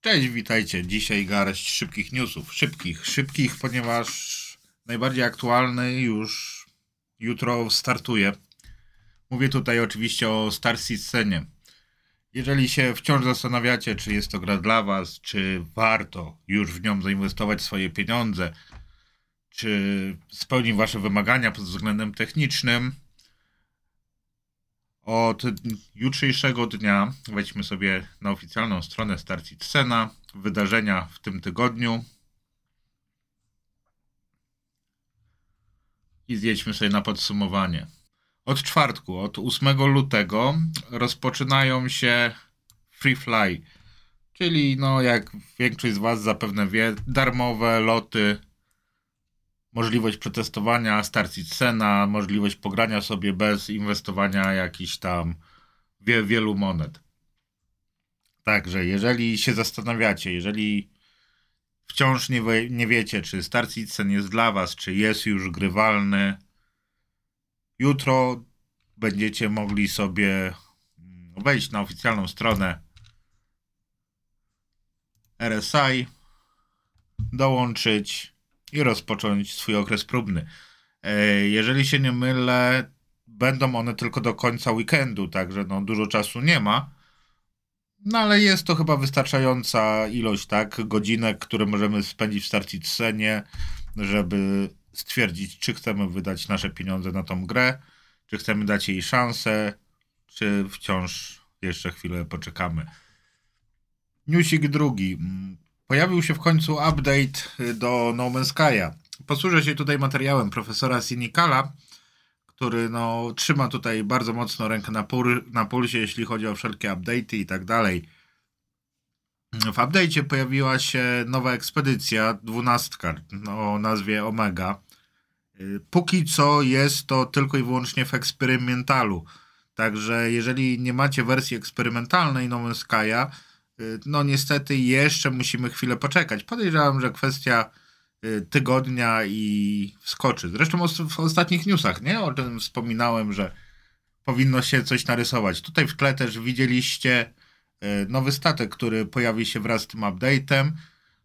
Cześć, witajcie. Dzisiaj garść szybkich newsów. Szybkich, szybkich, ponieważ najbardziej aktualny już jutro startuje. Mówię tutaj oczywiście o Star Scenie. Jeżeli się wciąż zastanawiacie, czy jest to gra dla Was, czy warto już w nią zainwestować swoje pieniądze, czy spełni Wasze wymagania pod względem technicznym, od jutrzejszego dnia wejdźmy sobie na oficjalną stronę Starci Cena. Wydarzenia w tym tygodniu. I zjedźmy sobie na podsumowanie. Od czwartku, od 8 lutego rozpoczynają się Free Fly, czyli no jak większość z Was zapewne wie, darmowe loty możliwość przetestowania starcji cena, możliwość pogrania sobie bez inwestowania jakichś tam wie, wielu monet. Także jeżeli się zastanawiacie, jeżeli wciąż nie, wie, nie wiecie, czy Star cen jest dla was, czy jest już grywalny, jutro będziecie mogli sobie mm, wejść na oficjalną stronę RSI, dołączyć i rozpocząć swój okres próbny. E, jeżeli się nie mylę, będą one tylko do końca weekendu, także no, dużo czasu nie ma. No ale jest to chyba wystarczająca ilość, tak, godzinek, które możemy spędzić w Startitsenie, żeby stwierdzić, czy chcemy wydać nasze pieniądze na tą grę, czy chcemy dać jej szansę, czy wciąż jeszcze chwilę poczekamy. Newsik drugi. Mm, Pojawił się w końcu update y, do No Man's Sky'a. Posłużę się tutaj materiałem profesora Sinikala, który no, trzyma tutaj bardzo mocno rękę na, pul na pulsie, jeśli chodzi o wszelkie update'y i tak dalej. W update'cie pojawiła się nowa ekspedycja, dwunastka no, o nazwie Omega. Y, póki co jest to tylko i wyłącznie w eksperymentalu. Także jeżeli nie macie wersji eksperymentalnej No Man's Sky'a, Y, no niestety jeszcze musimy chwilę poczekać. Podejrzewam, że kwestia y, tygodnia i wskoczy. Zresztą w ostatnich newsach, nie? O tym wspominałem, że powinno się coś narysować. Tutaj w tle też widzieliście y, nowy statek, który pojawi się wraz z tym update'em,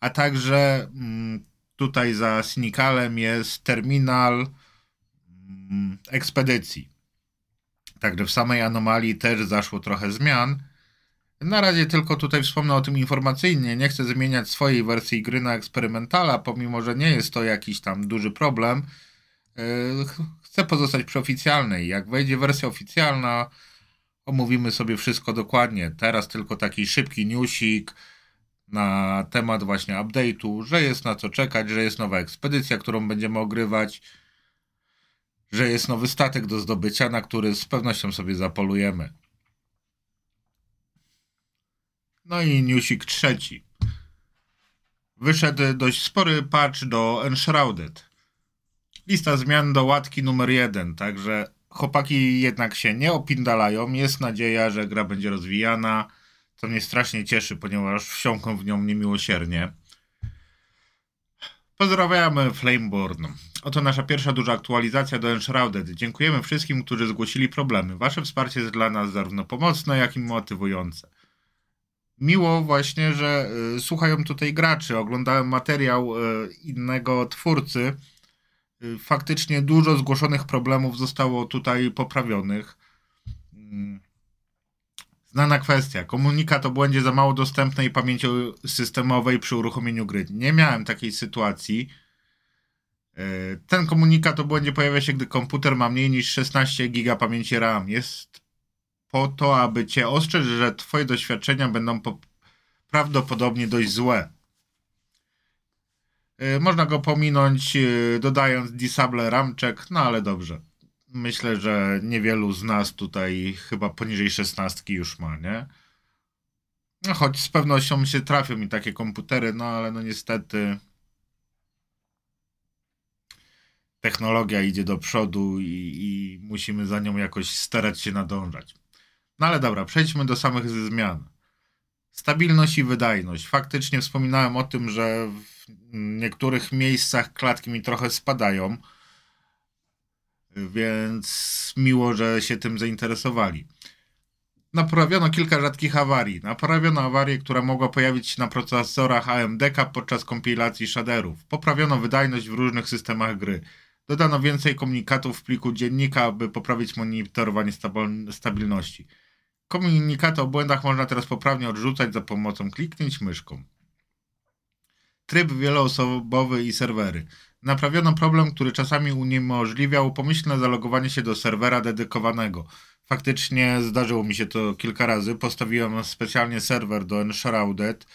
a także mm, tutaj za Synikalem jest terminal mm, ekspedycji. Także w samej anomalii też zaszło trochę zmian. Na razie tylko tutaj wspomnę o tym informacyjnie. Nie chcę zmieniać swojej wersji gry na eksperymentala, pomimo że nie jest to jakiś tam duży problem. Yy, chcę pozostać przy oficjalnej. Jak wejdzie wersja oficjalna, omówimy sobie wszystko dokładnie. Teraz tylko taki szybki newsik na temat właśnie update'u, że jest na co czekać, że jest nowa ekspedycja, którą będziemy ogrywać, że jest nowy statek do zdobycia, na który z pewnością sobie zapolujemy. No i newsik trzeci. Wyszedł dość spory patch do Enshrouded. Lista zmian do łatki numer jeden, także chłopaki jednak się nie opindalają. Jest nadzieja, że gra będzie rozwijana, To mnie strasznie cieszy, ponieważ wsiąkną w nią niemiłosiernie. Pozdrawiamy Flameborn. Oto nasza pierwsza duża aktualizacja do Enshrouded. Dziękujemy wszystkim, którzy zgłosili problemy. Wasze wsparcie jest dla nas zarówno pomocne, jak i motywujące miło właśnie, że y, słuchają tutaj graczy. Oglądałem materiał y, innego twórcy. Y, faktycznie dużo zgłoszonych problemów zostało tutaj poprawionych. Mm. Znana kwestia. Komunikat o błędzie za mało dostępnej pamięci systemowej przy uruchomieniu gry. Nie miałem takiej sytuacji. Ten komunikat o błędzie pojawia się, gdy komputer ma mniej niż 16 GB pamięci RAM. Jest po to, aby cię ostrzec, że twoje doświadczenia będą prawdopodobnie dość złe. Y, można go pominąć y, dodając disable ramczek, no ale dobrze. Myślę, że niewielu z nas tutaj chyba poniżej 16 już ma, nie? No choć z pewnością się trafią mi takie komputery, no ale no niestety technologia idzie do przodu i, i musimy za nią jakoś starać się nadążać. No ale dobra, przejdźmy do samych zmian. Stabilność i wydajność. Faktycznie wspominałem o tym, że w niektórych miejscach klatki mi trochę spadają, więc miło, że się tym zainteresowali. Naprawiono kilka rzadkich awarii. Naprawiono awarię, która mogła pojawić się na procesorach AMDK podczas kompilacji shaderów. Poprawiono wydajność w różnych systemach gry. Dodano więcej komunikatów w pliku dziennika, aby poprawić monitorowanie stabilności. Komunikaty o błędach można teraz poprawnie odrzucać za pomocą kliknięć myszką. Tryb wieloosobowy i serwery. Naprawiono problem, który czasami uniemożliwiał pomyślne zalogowanie się do serwera dedykowanego. Faktycznie zdarzyło mi się to kilka razy. Postawiłem specjalnie serwer do Enshrouded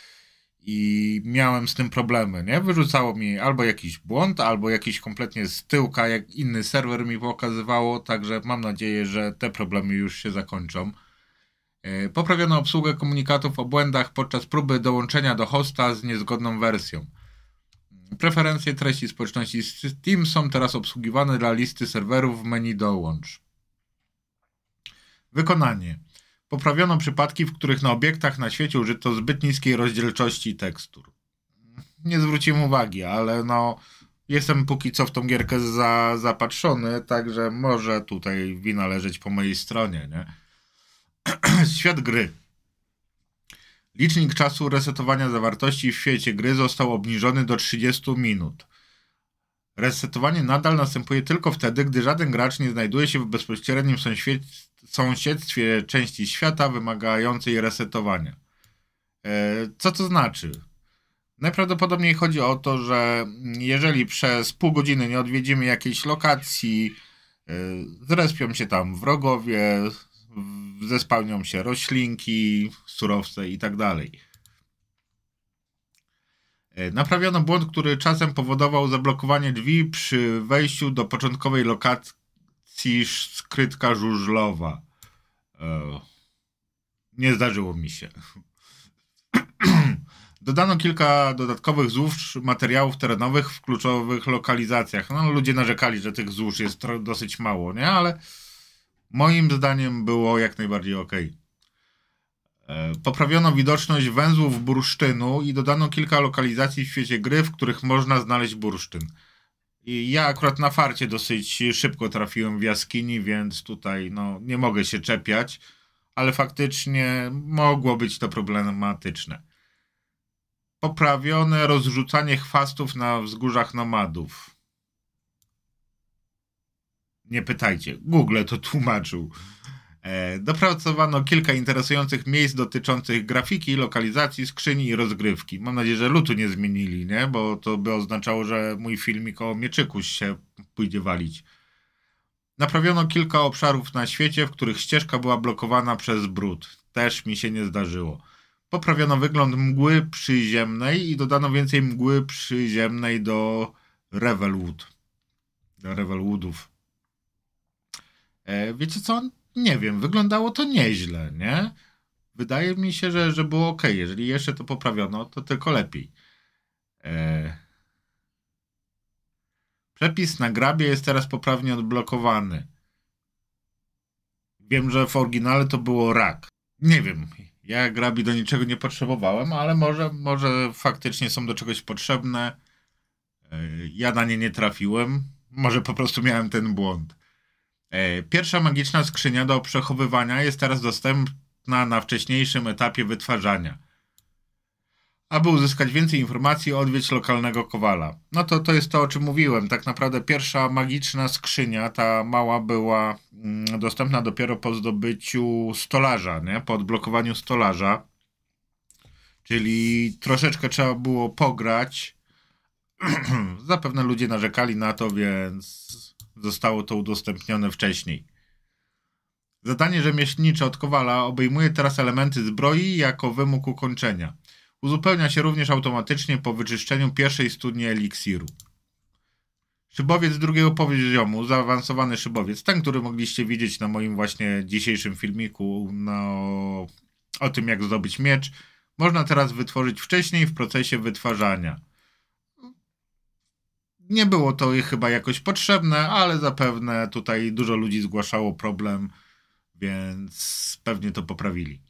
i miałem z tym problemy, nie? Wyrzucało mi albo jakiś błąd, albo jakiś kompletnie z tyłka, jak inny serwer mi pokazywało, także mam nadzieję, że te problemy już się zakończą. E, Poprawiono obsługę komunikatów o błędach podczas próby dołączenia do hosta z niezgodną wersją. Preferencje treści społeczności Steam są teraz obsługiwane dla listy serwerów w menu Dołącz. Wykonanie. Poprawiono przypadki, w których na obiektach na świecie użyto zbyt niskiej rozdzielczości tekstur. Nie zwróciłem uwagi, ale no jestem póki co w tą gierkę za, zapatrzony, także może tutaj wina leżeć po mojej stronie, nie? Świat gry. Licznik czasu resetowania zawartości w świecie gry został obniżony do 30 minut. Resetowanie nadal następuje tylko wtedy, gdy żaden gracz nie znajduje się w bezpośrednim sąsiedztwie części świata wymagającej resetowania. E, co to znaczy? Najprawdopodobniej chodzi o to, że jeżeli przez pół godziny nie odwiedzimy jakiejś lokacji, e, zrespią się tam wrogowie, zespałnią się roślinki, surowce i tak dalej. E, naprawiono błąd, który czasem powodował zablokowanie drzwi przy wejściu do początkowej lokacji skrytka żużlowa. E, nie zdarzyło mi się. Dodano kilka dodatkowych złóż materiałów terenowych w kluczowych lokalizacjach. No, ludzie narzekali, że tych złóż jest dosyć mało, nie? Ale moim zdaniem było jak najbardziej ok. E, poprawiono widoczność węzłów bursztynu i dodano kilka lokalizacji w świecie gry, w których można znaleźć bursztyn. I ja akurat na farcie dosyć szybko trafiłem w jaskini, więc tutaj no, nie mogę się czepiać, ale faktycznie mogło być to problematyczne. Poprawione rozrzucanie chwastów na wzgórzach nomadów. Nie pytajcie, Google to tłumaczył. E, dopracowano kilka interesujących miejsc dotyczących grafiki, lokalizacji, skrzyni i rozgrywki. Mam nadzieję, że lutu nie zmienili, nie? bo to by oznaczało, że mój filmik o mieczyku się pójdzie walić. Naprawiono kilka obszarów na świecie, w których ścieżka była blokowana przez brud. Też mi się nie zdarzyło. Poprawiono wygląd mgły przyziemnej i dodano więcej mgły przyziemnej do Revelwood. Do Revelwoodów. E, wiecie co? Nie wiem, wyglądało to nieźle, nie? Wydaje mi się, że, że było ok. Jeżeli jeszcze to poprawiono, to tylko lepiej. E, przepis na grabie jest teraz poprawnie odblokowany. Wiem, że w oryginale to było rak. Nie wiem. Ja grabi do niczego nie potrzebowałem, ale może, może faktycznie są do czegoś potrzebne. E, ja na nie nie trafiłem. Może po prostu miałem ten błąd. E, pierwsza magiczna skrzynia do przechowywania jest teraz dostępna na wcześniejszym etapie wytwarzania. Aby uzyskać więcej informacji, odwiedź lokalnego kowala. No to to jest to, o czym mówiłem. Tak naprawdę pierwsza magiczna skrzynia, ta mała, była mm, dostępna dopiero po zdobyciu stolarza, nie? po odblokowaniu stolarza. Czyli troszeczkę trzeba było pograć. Zapewne ludzie narzekali na to, więc zostało to udostępnione wcześniej. Zadanie rzemieślnicze od Kowala obejmuje teraz elementy zbroi jako wymóg ukończenia. Uzupełnia się również automatycznie po wyczyszczeniu pierwszej studni eliksiru. Szybowiec drugiego poziomu, zaawansowany szybowiec, ten, który mogliście widzieć na moim właśnie dzisiejszym filmiku no, o tym, jak zdobyć miecz, można teraz wytworzyć wcześniej w procesie wytwarzania nie było to chyba jakoś potrzebne, ale zapewne tutaj dużo ludzi zgłaszało problem, więc pewnie to poprawili.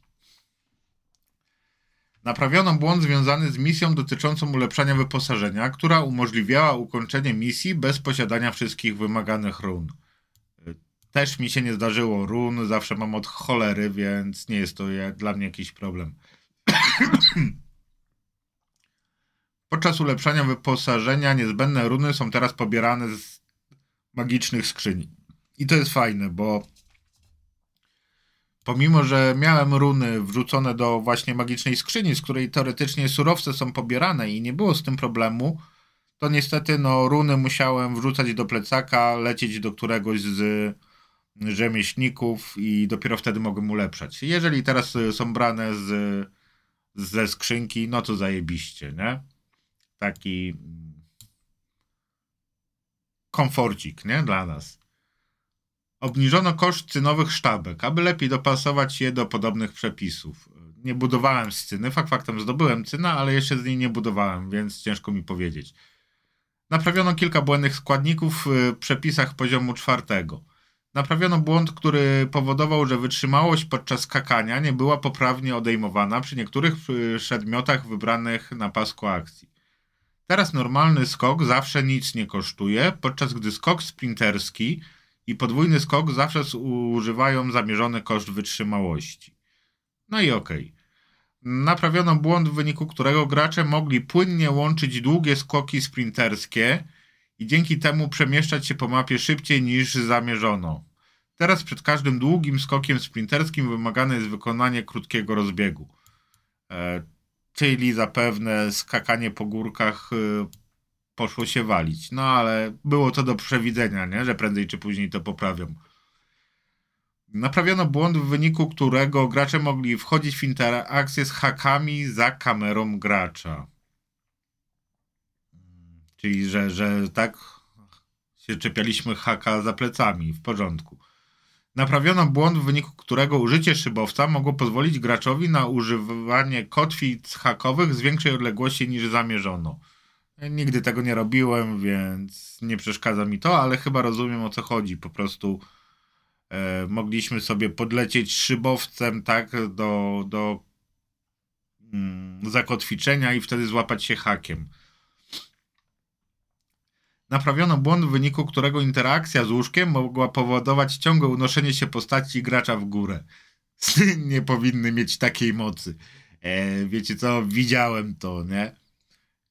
Naprawiono błąd związany z misją dotyczącą ulepszania wyposażenia, która umożliwiała ukończenie misji bez posiadania wszystkich wymaganych run. Y, też mi się nie zdarzyło run, zawsze mam od cholery, więc nie jest to dla mnie jakiś problem. Podczas ulepszania wyposażenia niezbędne runy są teraz pobierane z magicznych skrzyni. I to jest fajne, bo pomimo, że miałem runy wrzucone do właśnie magicznej skrzyni, z której teoretycznie surowce są pobierane i nie było z tym problemu, to niestety no, runy musiałem wrzucać do plecaka, lecieć do któregoś z rzemieślników i dopiero wtedy mogłem ulepszać. Jeżeli teraz y, są brane z, ze skrzynki, no to zajebiście, nie? taki mm, komforcik nie? dla nas. Obniżono koszt cynowych sztabek, aby lepiej dopasować je do podobnych przepisów. Nie budowałem scyny, fakt faktem zdobyłem cyna, ale jeszcze z niej nie budowałem, więc ciężko mi powiedzieć. Naprawiono kilka błędnych składników y, w przepisach poziomu czwartego. Naprawiono błąd, który powodował, że wytrzymałość podczas skakania nie była poprawnie odejmowana przy niektórych y, przedmiotach wybranych na pasku akcji. Teraz normalny skok zawsze nic nie kosztuje, podczas gdy skok sprinterski i podwójny skok zawsze używają zamierzony koszt wytrzymałości. No i okej. Okay. Naprawiono błąd, w wyniku którego gracze mogli płynnie łączyć długie skoki sprinterskie i dzięki temu przemieszczać się po mapie szybciej niż zamierzono. Teraz przed każdym długim skokiem sprinterskim wymagane jest wykonanie krótkiego rozbiegu. E, czyli zapewne skakanie po górkach y, poszło się walić. No ale było to do przewidzenia, nie? że prędzej czy później to poprawią. Naprawiono błąd, w wyniku którego gracze mogli wchodzić w interakcję z hakami za kamerą gracza. Czyli, że, że tak się czepialiśmy haka za plecami, w porządku. Naprawiono błąd, w wyniku którego użycie szybowca mogło pozwolić graczowi na używanie kotwic hakowych z większej odległości niż zamierzono. E, nigdy tego nie robiłem, więc nie przeszkadza mi to, ale chyba rozumiem o co chodzi. Po prostu e, mogliśmy sobie podlecieć szybowcem tak do, do mm, zakotwiczenia i wtedy złapać się hakiem. Naprawiono błąd, w wyniku którego interakcja z łóżkiem mogła powodować ciągłe unoszenie się postaci gracza w górę. Sny nie powinny mieć takiej mocy. E, wiecie co, widziałem to, nie?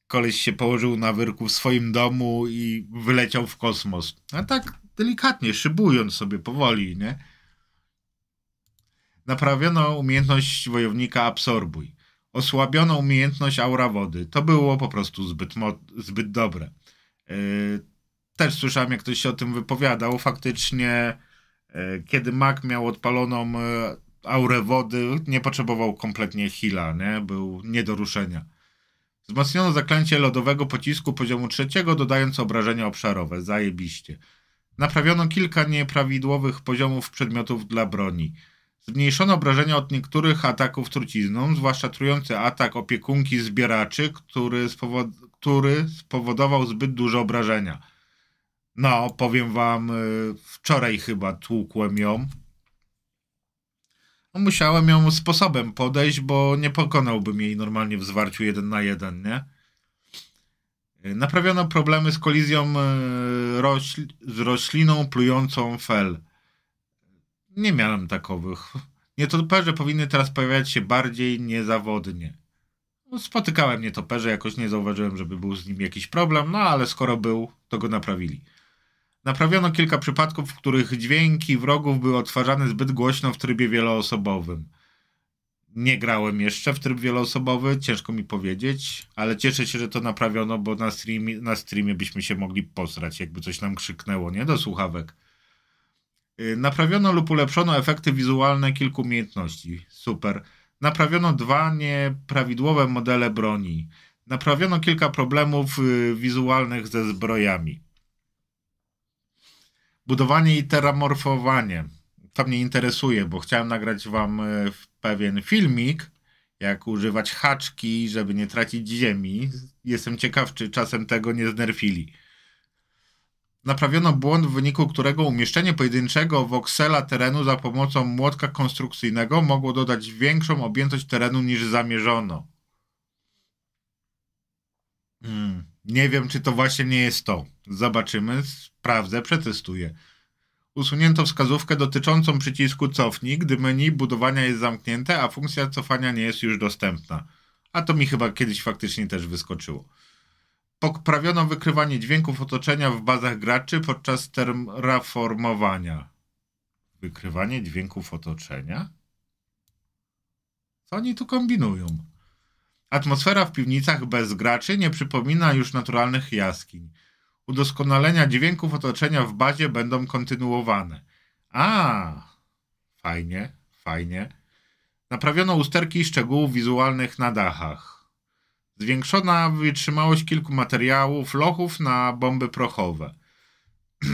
Koleś się położył na wyrku w swoim domu i wyleciał w kosmos. A tak delikatnie, szybując sobie powoli, nie? Naprawiono umiejętność wojownika Absorbuj. Osłabiono umiejętność Aura Wody. To było po prostu zbyt, zbyt dobre. Y, też słyszałem, jak ktoś się o tym wypowiadał. Faktycznie, y, kiedy Mac miał odpaloną y, aurę wody, nie potrzebował kompletnie hila, nie? Był nie do ruszenia. Wzmocniono zaklęcie lodowego pocisku poziomu trzeciego, dodając obrażenia obszarowe. Zajebiście. Naprawiono kilka nieprawidłowych poziomów przedmiotów dla broni. Zmniejszono obrażenia od niektórych ataków trucizną, zwłaszcza trujący atak opiekunki zbieraczy, który, który spowodował zbyt duże obrażenia. No, powiem wam, y, wczoraj chyba tłukłem ją. No, musiałem ją sposobem podejść, bo nie pokonałbym jej normalnie w zwarciu jeden na jeden, nie? Y, naprawiono problemy z kolizją y, rośl z rośliną plującą fel. Nie miałem takowych. Nietoperze powinny teraz pojawiać się bardziej niezawodnie. No, spotykałem nietoperze, jakoś nie zauważyłem, żeby był z nim jakiś problem, no ale skoro był, to go naprawili. Naprawiono kilka przypadków, w których dźwięki wrogów były odtwarzane zbyt głośno w trybie wieloosobowym. Nie grałem jeszcze w tryb wieloosobowy, ciężko mi powiedzieć, ale cieszę się, że to naprawiono, bo na streamie, na streamie byśmy się mogli posrać, jakby coś nam krzyknęło, nie? Do słuchawek. Y, naprawiono lub ulepszono efekty wizualne kilku umiejętności. Super. Naprawiono dwa nieprawidłowe modele broni. Naprawiono kilka problemów y, wizualnych ze zbrojami. Budowanie i teramorfowanie. To mnie interesuje, bo chciałem nagrać wam y, pewien filmik, jak używać haczki, żeby nie tracić ziemi. Jestem ciekaw, czy czasem tego nie znerfili. Naprawiono błąd, w wyniku którego umieszczenie pojedynczego woksela terenu za pomocą młotka konstrukcyjnego mogło dodać większą objętość terenu niż zamierzono. Hmm. Nie wiem, czy to właśnie nie jest to. Zobaczymy, sprawdzę, przetestuję. Usunięto wskazówkę dotyczącą przycisku cofnij, gdy menu budowania jest zamknięte, a funkcja cofania nie jest już dostępna. A to mi chyba kiedyś faktycznie też wyskoczyło poprawiono wykrywanie dźwięków otoczenia w bazach graczy podczas terraformowania. Wykrywanie dźwięków otoczenia? Co oni tu kombinują? Atmosfera w piwnicach bez graczy nie przypomina już naturalnych jaskiń. Udoskonalenia dźwięków otoczenia w bazie będą kontynuowane. A, fajnie, fajnie. Naprawiono usterki szczegółów wizualnych na dachach. Zwiększona wytrzymałość kilku materiałów, lochów na bomby prochowe.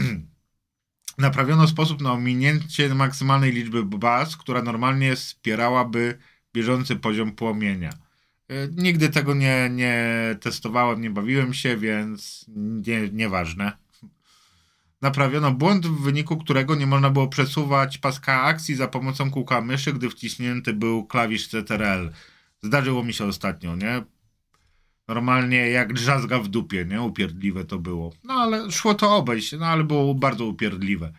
Naprawiono sposób na ominięcie maksymalnej liczby baz, która normalnie wspierałaby bieżący poziom płomienia. E, nigdy tego nie, nie testowałem, nie bawiłem się, więc nie, nieważne. Naprawiono błąd, w wyniku którego nie można było przesuwać paska akcji za pomocą kółka myszy, gdy wciśnięty był klawisz CTRL. Zdarzyło mi się ostatnio, nie? Normalnie jak drzazga w dupie, nie? Upierdliwe to było. No ale szło to obejść, no ale było bardzo upierdliwe.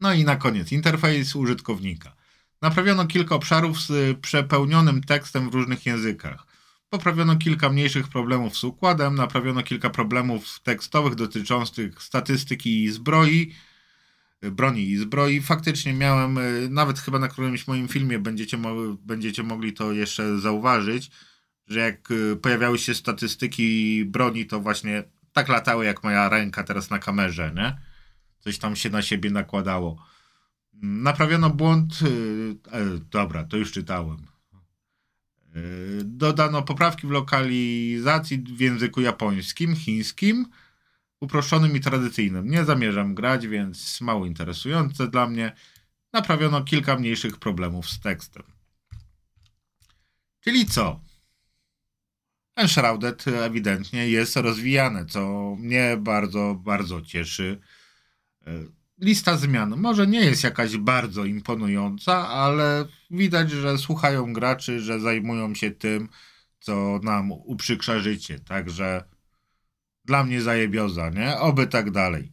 No i na koniec interfejs użytkownika. Naprawiono kilka obszarów z przepełnionym tekstem w różnych językach. Poprawiono kilka mniejszych problemów z układem, naprawiono kilka problemów tekstowych dotyczących statystyki i zbroi, broni i zbroi. Faktycznie miałem, e, nawet chyba na którymś moim filmie będziecie, mo będziecie mogli to jeszcze zauważyć, że jak y, pojawiały się statystyki broni, to właśnie tak latały jak moja ręka teraz na kamerze, nie? Coś tam się na siebie nakładało. Naprawiono błąd. Y, e, dobra, to już czytałem. E, dodano poprawki w lokalizacji w języku japońskim, chińskim, uproszczonym i tradycyjnym. Nie zamierzam grać, więc mało interesujące dla mnie. Naprawiono kilka mniejszych problemów z tekstem. Czyli co? Enshrouded ewidentnie jest rozwijane, co mnie bardzo, bardzo cieszy. E, lista zmian może nie jest jakaś bardzo imponująca, ale widać, że słuchają graczy, że zajmują się tym, co nam uprzykrza życie. Także dla mnie zajebioza, nie? Oby tak dalej.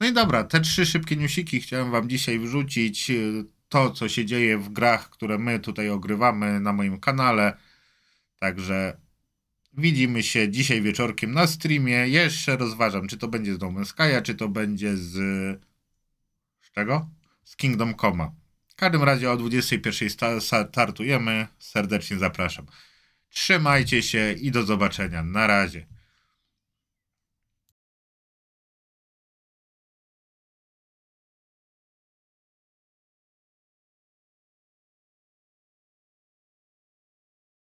No i dobra, te trzy szybkie newsiki chciałem wam dzisiaj wrzucić. E, to, co się dzieje w grach, które my tutaj ogrywamy na moim kanale. Także Widzimy się dzisiaj wieczorkiem na streamie. Jeszcze rozważam, czy to będzie z Domem Sky'a, czy to będzie z... Z czego? Z Kingdom Coma. W każdym razie o 21.00 startujemy. Serdecznie zapraszam. Trzymajcie się i do zobaczenia. Na razie.